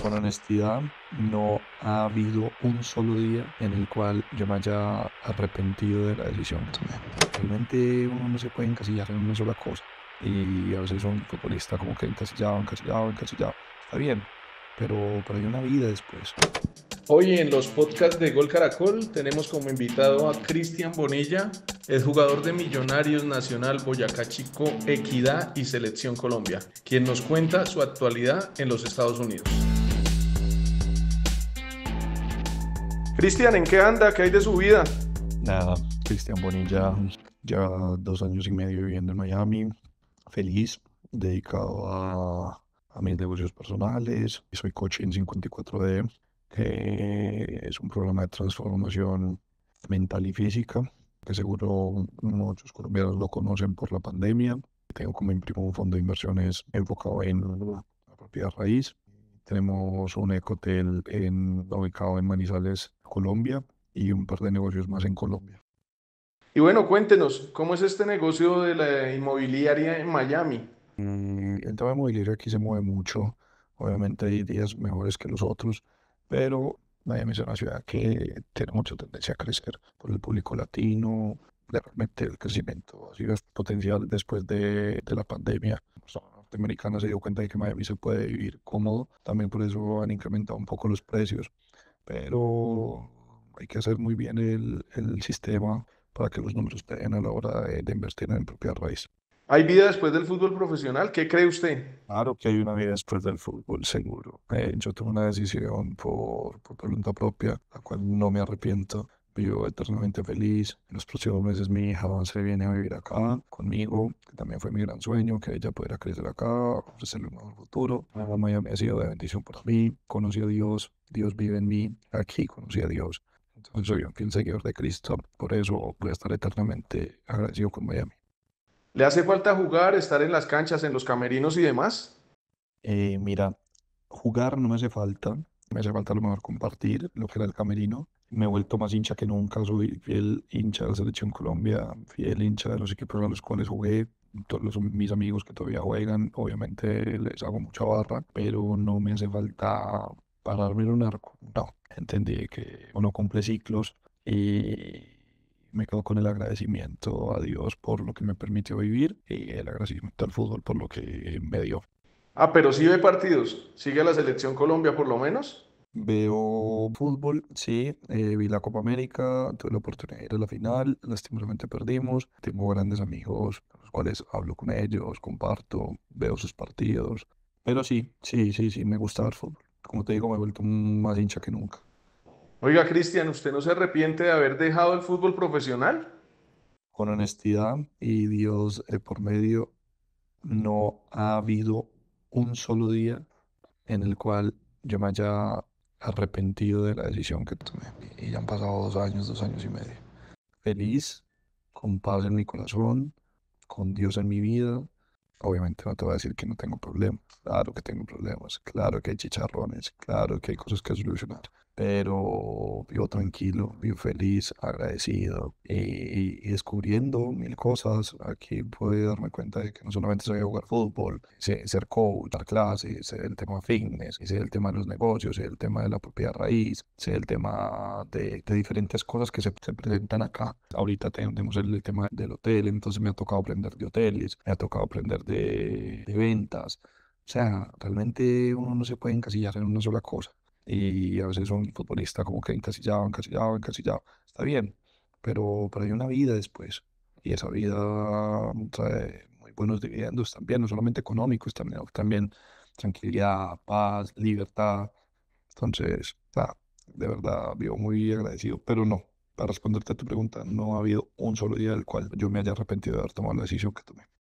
con honestidad, no ha habido un solo día en el cual yo me haya arrepentido de la decisión. Realmente uno no se puede encasillar en una sola cosa. Y a veces son futbolista como que encasillado, encasillado, encasillado. Está bien, pero, pero hay una vida después. Hoy en los podcasts de Gol Caracol tenemos como invitado a Cristian Bonilla, el jugador de Millonarios Nacional Boyacá Chico, Equidad y Selección Colombia, quien nos cuenta su actualidad en los Estados Unidos. Cristian, ¿en qué anda? ¿Qué hay de su vida? Nada, Cristian Bonilla, ya dos años y medio viviendo en Miami, feliz, dedicado a, mis negocios personales. Soy coach en 54D, que es un programa de transformación mental y física, que seguro muchos colombianos lo conocen por la pandemia. Tengo como primo un fondo de inversiones enfocado en la propiedad raíz. Tenemos un ecotel en, ubicado en Manizales, Colombia y un par de negocios más en Colombia. Y bueno, cuéntenos, ¿cómo es este negocio de la inmobiliaria en Miami? Mm, el tema inmobiliario aquí se mueve mucho. Obviamente hay días mejores que los otros, pero Miami es una ciudad que tiene mucha tendencia a crecer por el público latino. Realmente el crecimiento ha sido potencial después de, de la pandemia. la norteamericana se dio cuenta de que Miami se puede vivir cómodo. También por eso han incrementado un poco los precios pero hay que hacer muy bien el, el sistema para que los números estén a la hora de, invertir en propia raíz. ¿Hay vida después del fútbol profesional? ¿Qué cree usted? Claro que hay una vida después del fútbol, seguro. Eh, yo tomé una decisión por, por, voluntad propia, la cual no me arrepiento vivo eternamente feliz. En los próximos meses mi hija se viene a vivir acá conmigo, que también fue mi gran sueño, que ella pudiera crecer acá, ofrecerle un mejor futuro. Miami ha sido de bendición para mí, conocí a Dios, Dios vive en mí, aquí conocí a Dios. Entonces soy un fiel seguidor de Cristo, por eso voy a estar eternamente agradecido con Miami. ¿Le hace falta jugar, estar en las canchas, en los camerinos y demás? Eh, mira, jugar no me hace falta, me hace falta a lo mejor compartir lo que era el camerino, me he vuelto más hincha que nunca, soy fiel hincha de la Selección Colombia, fiel hincha de los equipos a los cuales jugué, todos mis amigos que todavía juegan, obviamente les hago mucha barra, pero no me hace falta pararme en un arco, no, entendí que uno cumple ciclos y me quedo con el agradecimiento a Dios por lo que me permitió vivir y el agradecimiento al fútbol por lo que me dio. Ah, pero sigue ve partidos, sigue la Selección Colombia por lo menos. Veo fútbol, sí, eh, vi la Copa América, tuve la oportunidad de ir a la final, lastimosamente perdimos. Tengo grandes amigos, con los cuales hablo con ellos, comparto, veo sus partidos. Pero sí, sí, sí, sí, me gusta ver fútbol. Como te digo, me he vuelto más hincha que nunca. Oiga, Cristian, ¿usted no se arrepiente de haber dejado el fútbol profesional? Con honestidad y Dios eh, por medio, no ha habido un solo día en el cual yo me haya arrepentido de la decisión que tomé. Y ya han pasado dos años, dos años y medio. Feliz, con paz en mi corazón, con Dios en mi vida. Obviamente no te voy a decir que no tengo problemas. Claro que tengo problemas, claro que hay chicharrones, claro que hay cosas que solucionar pero vivo tranquilo, vivo feliz, agradecido y, descubriendo mil cosas. Aquí pude darme cuenta de que no solamente sabía jugar fútbol, se ser coach, dar clases, el tema fitness, sé el tema de los negocios, el tema de la propiedad raíz, ser el tema de, diferentes cosas que se, presentan acá. Ahorita tenemos el, tema del hotel, entonces me ha tocado aprender de hoteles, me ha tocado aprender de, de ventas. O sea, realmente uno no se puede encasillar en una sola cosa y a veces un futbolista como que encasillado, encasillado, encasillado. Está bien, pero, pero hay una vida después y esa vida mm, trae muy buenos dividendos también, no solamente económicos, también, también tranquilidad, paz, libertad. Entonces, está de verdad, vivo muy agradecido, pero no, para responderte a tu pregunta, no ha habido un solo día del cual yo me haya arrepentido de haber tomado la decisión que tomé.